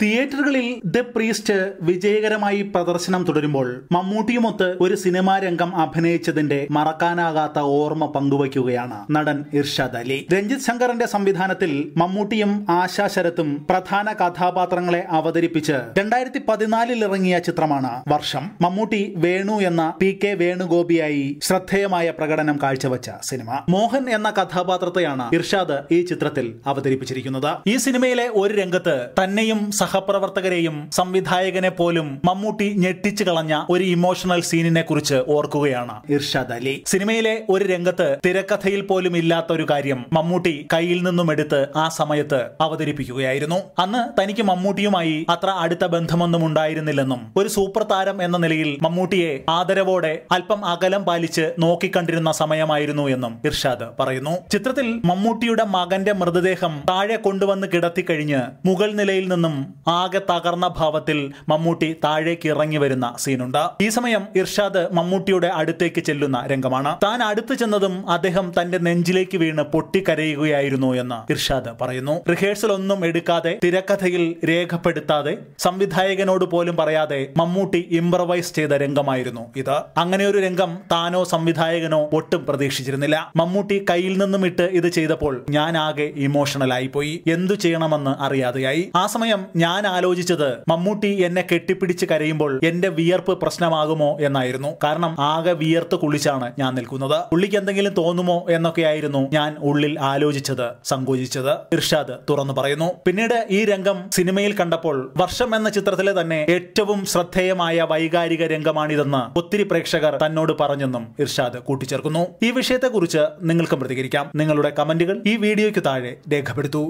തിയേറ്ററുകളിൽ the priest വിജയകരമായി പ്രദർശനം തുടരുമ്പോൾ മമ്മൂട്ടിയുമൊത്ത് ഒരു സിനിമാ രംഗം അഭിനയിച്ചതിന്റെ മറക്കാനാകാത്ത ഓർമ്മ പങ്കുവയ്ക്കുകയാണ് നടൻ ഇർഷാദ് അലി രഞ്ജിത് ശങ്കറിന്റെ സംവിധാനത്തിൽ മമ്മൂട്ടിയും ആശാ ശരത്തും പ്രധാന കഥാപാത്രങ്ങളെ അവതരിപ്പിച്ച് രണ്ടായിരത്തി പതിനാലിൽ ഇറങ്ങിയ ചിത്രമാണ് വർഷം മമ്മൂട്ടി വേണു എന്ന പി കെ വേണുഗോപിയായി ശ്രദ്ധേയമായ പ്രകടനം കാഴ്ചവെച്ച സിനിമ മോഹൻ എന്ന കഥാപാത്രത്തെയാണ് ഇർഷാദ് ഈ ചിത്രത്തിൽ അവതരിപ്പിച്ചിരിക്കുന്നത് ഈ സിനിമയിലെ ഒരു രംഗത്ത് തന്നെയും സഹപ്രവർത്തകരെയും സംവിധായകനെ പോലും മമ്മൂട്ടി ഞെട്ടിച്ചു കളഞ്ഞ ഒരു ഇമോഷണൽ സീനിനെ കുറിച്ച് ഓർക്കുകയാണ് ഇർഷാദ് അലി സിനിമയിലെ ഒരു രംഗത്ത് തിരക്കഥയിൽ പോലും ഇല്ലാത്ത ഒരു കാര്യം മമ്മൂട്ടി കയ്യിൽ നിന്നും എടുത്ത് ആ സമയത്ത് അവതരിപ്പിക്കുകയായിരുന്നു അന്ന് തനിക്ക് മമ്മൂട്ടിയുമായി അത്ര അടുത്ത ബന്ധമൊന്നും ഉണ്ടായിരുന്നില്ലെന്നും ഒരു സൂപ്പർ താരം എന്ന നിലയിൽ മമ്മൂട്ടിയെ ആദരവോടെ അല്പം അകലം പാലിച്ച് നോക്കിക്കണ്ടിരുന്ന സമയമായിരുന്നു എന്നും ഇർഷാദ് പറയുന്നു ചിത്രത്തിൽ മമ്മൂട്ടിയുടെ മകന്റെ മൃതദേഹം താഴെ കൊണ്ടുവന്ന് കിടത്തിക്കഴിഞ്ഞ് മുകൾ നിലയിൽ നിന്നും ആകെ തകർന്ന ഭാവത്തിൽ മമ്മൂട്ടി താഴേക്ക് ഇറങ്ങി വരുന്ന സീനുണ്ട് ഈ സമയം ഇർഷാദ് മമ്മൂട്ടിയുടെ അടുത്തേക്ക് ചെല്ലുന്ന രംഗമാണ് താൻ അടുത്തു ചെന്നതും അദ്ദേഹം തന്റെ നെഞ്ചിലേക്ക് വീണ് പൊട്ടിക്കരയുകയായിരുന്നു എന്ന് ഇർഷാദ് പറയുന്നു റിഹേഴ്സൽ ഒന്നും എടുക്കാതെ തിരക്കഥയിൽ രേഖപ്പെടുത്താതെ സംവിധായകനോട് പോലും പറയാതെ മമ്മൂട്ടി ഇംപ്രവൈസ് ചെയ്ത രംഗമായിരുന്നു ഇത് അങ്ങനെ ഒരു രംഗം താനോ സംവിധായകനോ ഒട്ടും പ്രതീക്ഷിച്ചിരുന്നില്ല മമ്മൂട്ടി കയ്യിൽ നിന്നും ഇട്ട് ഇത് ചെയ്തപ്പോൾ ഞാൻ ആകെ ഇമോഷണൽ ആയിപ്പോയി എന്തു ചെയ്യണമെന്ന് അറിയാതെയായി ആ സമയം ഞാൻ ഞാൻ ആലോചിച്ചത് മമ്മൂട്ടി എന്നെ കെട്ടിപ്പിടിച്ച് കരയുമ്പോൾ എന്റെ വിയർപ്പ് പ്രശ്നമാകുമോ എന്നായിരുന്നു കാരണം ആകെ വിയർത്ത് കുളിച്ചാണ് ഞാൻ നിൽക്കുന്നത് പുള്ളിക്ക് എന്തെങ്കിലും തോന്നുമോ എന്നൊക്കെയായിരുന്നു ഞാൻ ഉള്ളിൽ ആലോചിച്ചത് സങ്കോചിച്ചത് ഇർഷാദ് തുറന്നു പറയുന്നു പിന്നീട് ഈ രംഗം സിനിമയിൽ കണ്ടപ്പോൾ വർഷം എന്ന ചിത്രത്തിലെ തന്നെ ഏറ്റവും ശ്രദ്ധേയമായ വൈകാരിക രംഗമാണിതെന്ന് ഒത്തിരി പ്രേക്ഷകർ തന്നോട് പറഞ്ഞെന്നും ഇർഷാദ് കൂട്ടിച്ചേർക്കുന്നു ഈ വിഷയത്തെക്കുറിച്ച് നിങ്ങൾക്കും പ്രതികരിക്കാം നിങ്ങളുടെ കമന്റുകൾ ഈ വീഡിയോയ്ക്ക് താഴെ രേഖപ്പെടുത്തൂ